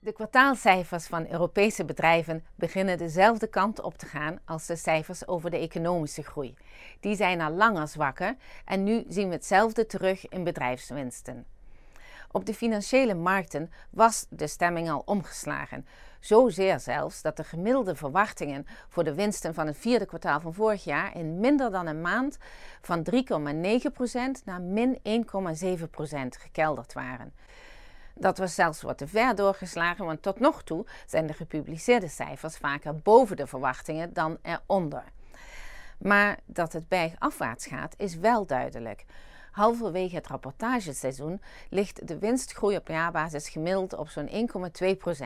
De kwartaalcijfers van Europese bedrijven beginnen dezelfde kant op te gaan als de cijfers over de economische groei. Die zijn al langer zwakker en nu zien we hetzelfde terug in bedrijfswinsten. Op de financiële markten was de stemming al omgeslagen. Zozeer zelfs dat de gemiddelde verwachtingen voor de winsten van het vierde kwartaal van vorig jaar in minder dan een maand van 3,9% naar min 1,7% gekelderd waren. Dat was zelfs wat te ver doorgeslagen, want tot nog toe zijn de gepubliceerde cijfers vaker boven de verwachtingen dan eronder. Maar dat het afwaarts gaat is wel duidelijk. Halverwege het rapportageseizoen ligt de winstgroei op jaarbasis gemiddeld op zo'n 1,2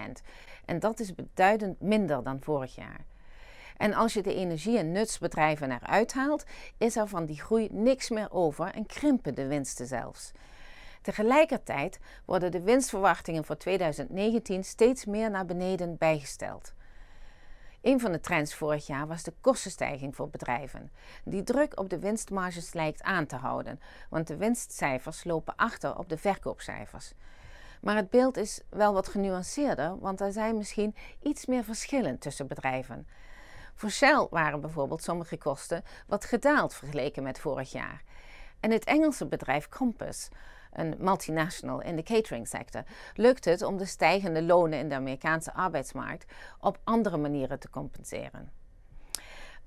En dat is beduidend minder dan vorig jaar. En als je de energie- en nutsbedrijven eruit haalt, is er van die groei niks meer over en krimpen de winsten zelfs. Tegelijkertijd worden de winstverwachtingen voor 2019 steeds meer naar beneden bijgesteld. Een van de trends vorig jaar was de kostenstijging voor bedrijven, die druk op de winstmarges lijkt aan te houden, want de winstcijfers lopen achter op de verkoopcijfers. Maar het beeld is wel wat genuanceerder, want er zijn misschien iets meer verschillen tussen bedrijven. Voor Shell waren bijvoorbeeld sommige kosten wat gedaald vergeleken met vorig jaar en het Engelse bedrijf Compass, een multinational in de catering-sector, lukt het om de stijgende lonen in de Amerikaanse arbeidsmarkt op andere manieren te compenseren.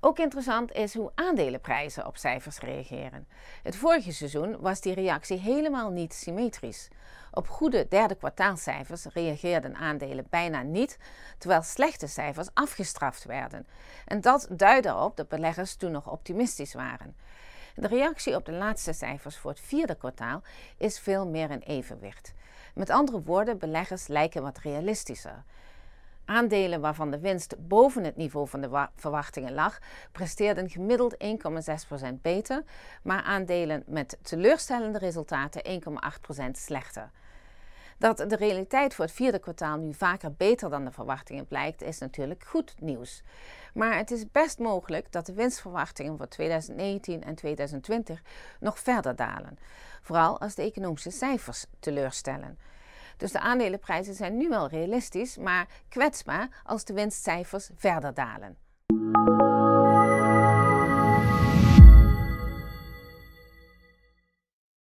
Ook interessant is hoe aandelenprijzen op cijfers reageren. Het vorige seizoen was die reactie helemaal niet symmetrisch. Op goede derde kwartaalcijfers reageerden aandelen bijna niet, terwijl slechte cijfers afgestraft werden. En dat duidde erop dat beleggers toen nog optimistisch waren. De reactie op de laatste cijfers voor het vierde kwartaal is veel meer in evenwicht. Met andere woorden, beleggers lijken wat realistischer. Aandelen waarvan de winst boven het niveau van de verwachtingen lag, presteerden gemiddeld 1,6% beter, maar aandelen met teleurstellende resultaten 1,8% slechter. Dat de realiteit voor het vierde kwartaal nu vaker beter dan de verwachtingen blijkt, is natuurlijk goed nieuws. Maar het is best mogelijk dat de winstverwachtingen voor 2019 en 2020 nog verder dalen. Vooral als de economische cijfers teleurstellen. Dus de aandelenprijzen zijn nu wel realistisch, maar kwetsbaar als de winstcijfers verder dalen.